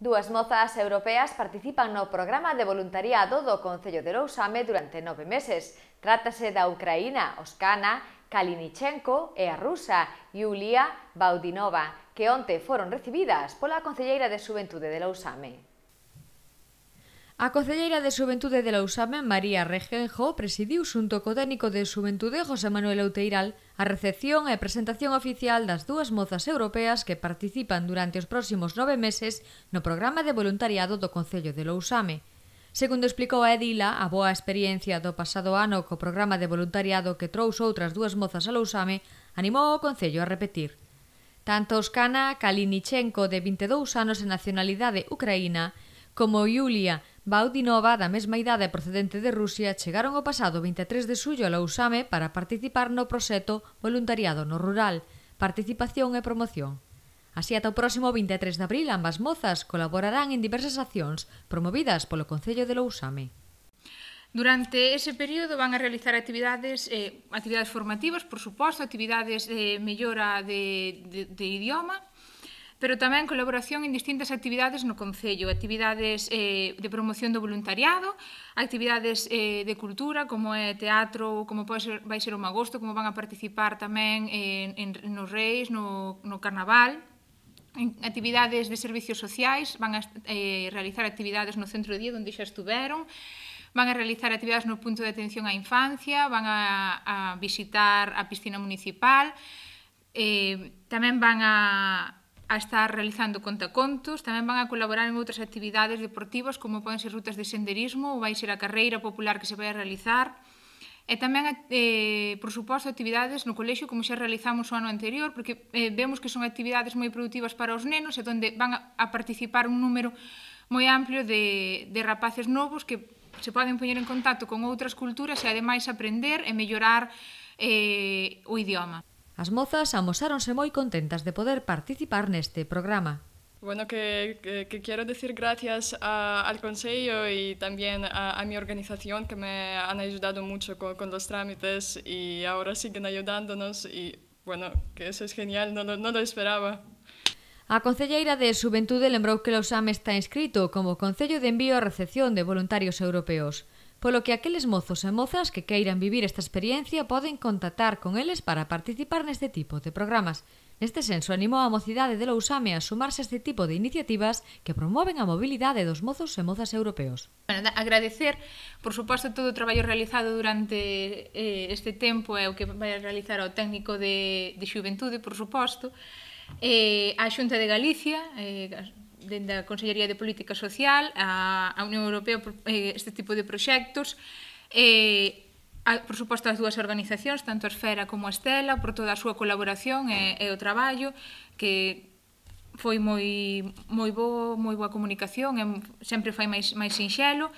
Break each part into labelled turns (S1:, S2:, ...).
S1: Dúas mozas europeas participan no programa de voluntariado do Concello de Lousame durante nove meses. Trátase da ucraína Oskana Kalinichenko e a rusa Yulia Baudinova, que onte foron recibidas pola Concelleira de Xuventude de Lousame. A Concelleira de Xuventude de Lousame, María Regenjo, presidiu xunto co técnico de Xuventude José Manuel Outeiral, a recepción e presentación oficial das dúas mozas europeas que participan durante os próximos nove meses no programa de voluntariado do Concello de Lousame. Segundo explicou a Edila, a boa experiencia do pasado ano co programa de voluntariado que trouxe outras dúas mozas a Lousame animou o Concello a repetir. Tanto Oskana Kalinichenko, de 22 anos e nacionalidade ucraína, como Yulia Baudinova, da mesma idade e procedente de Rusia, chegaron o pasado 23 de xullo a Lousame para participar no proxecto Voluntariado no Rural, Participación e Promoción. Así ata o próximo 23 de abril ambas mozas colaborarán en diversas accións promovidas polo Concello de Lousame.
S2: Durante ese período van a realizar actividades eh, actividades formativas, por suposto, actividades de mellora de, de, de idioma, pero tamén colaboración en distintas actividades no Concello, actividades eh, de promoción do voluntariado, actividades eh, de cultura, como é teatro, como pode ser, vai ser o Magosto, como van a participar tamén eh, en, en, nos Reis, no, no Carnaval, en actividades de servicios sociais, van a eh, realizar actividades no Centro de Día, onde xa estuveron, van a realizar actividades no punto de atención á infancia, van a, a visitar a piscina municipal, eh, tamén van a, a estar realizando contacontos, tamén van a colaborar en outras actividades deportivas como poden ser rutas de senderismo ou vai ser a carreira popular que se vai a realizar. E tamén, eh, por suposto, actividades no colexio como xa realizamos o ano anterior, porque eh, vemos que son actividades moi productivas para os nenos e onde van a, a participar un número moi amplio de, de rapaces novos que se poden poñer en contacto con outras culturas e ademais aprender e mellorar eh, o idioma.
S1: As mozas amosáronse moi contentas de poder participar neste programa.
S2: Bueno, que, que, que quiero decir gracias a, al Consejo y también a, a, mi organización que me han ayudado mucho con, con, los trámites y ahora siguen ayudándonos y bueno, que eso es genial, no lo, no lo esperaba.
S1: A Concelleira de Xuventude lembrou que o SAM está inscrito como Concello de Envío a Recepción de Voluntarios Europeos polo que aqueles mozos e mozas que queiran vivir esta experiencia poden contactar con eles para participar neste tipo de programas. Neste senso, animou a mocidade de Lousame a sumarse a este tipo de iniciativas que promoven a mobilidade dos mozos e mozas europeos.
S2: Bueno, agradecer, por suposto, todo o traballo realizado durante eh, este tempo e o que vai realizar o técnico de, de xuventude, por suposto, eh, a Xunta de Galicia, eh, dende a Consellería de Política Social a, a Unión Europea por, eh, este tipo de proxectos e eh, a, por suposto as dúas organizacións, tanto a Esfera como a Estela, por toda a súa colaboración e, e o traballo que foi moi moi bo, moi boa comunicación, e sempre fai máis máis sinxelo.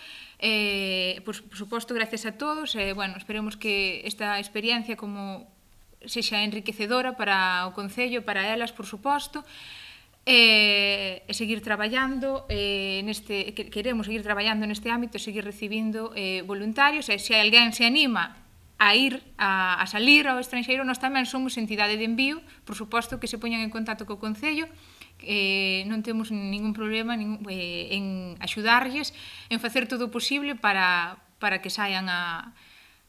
S2: Eh, por, por suposto, gracias a todos, e eh, bueno, esperemos que esta experiencia como sexa enriquecedora para o concello, para elas, por suposto e, eh, seguir traballando eh, neste queremos seguir traballando neste ámbito e seguir recibindo eh, voluntarios e se alguén se anima a ir a, a salir ao estranxeiro nós tamén somos entidade de envío por suposto que se poñan en contacto co Concello eh, non temos ningún problema nin, eh, en axudarlles en facer todo o posible para, para que saian a,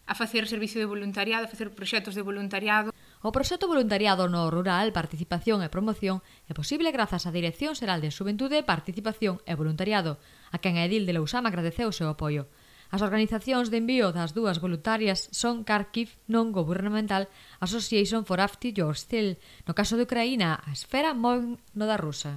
S2: a facer servicio de voluntariado a facer proxectos de voluntariado O proxecto
S1: Voluntariado no Rural, Participación e Promoción é posible grazas á Dirección Xeral de Xuventude, Participación e Voluntariado, a quen a Edil de Lousama agradeceu o seu apoio. As organizacións de envío das dúas voluntarias son Kharkiv Non Governmental Association for Afti Your Steel, no caso de Ucraína, a esfera Moino da Rusa.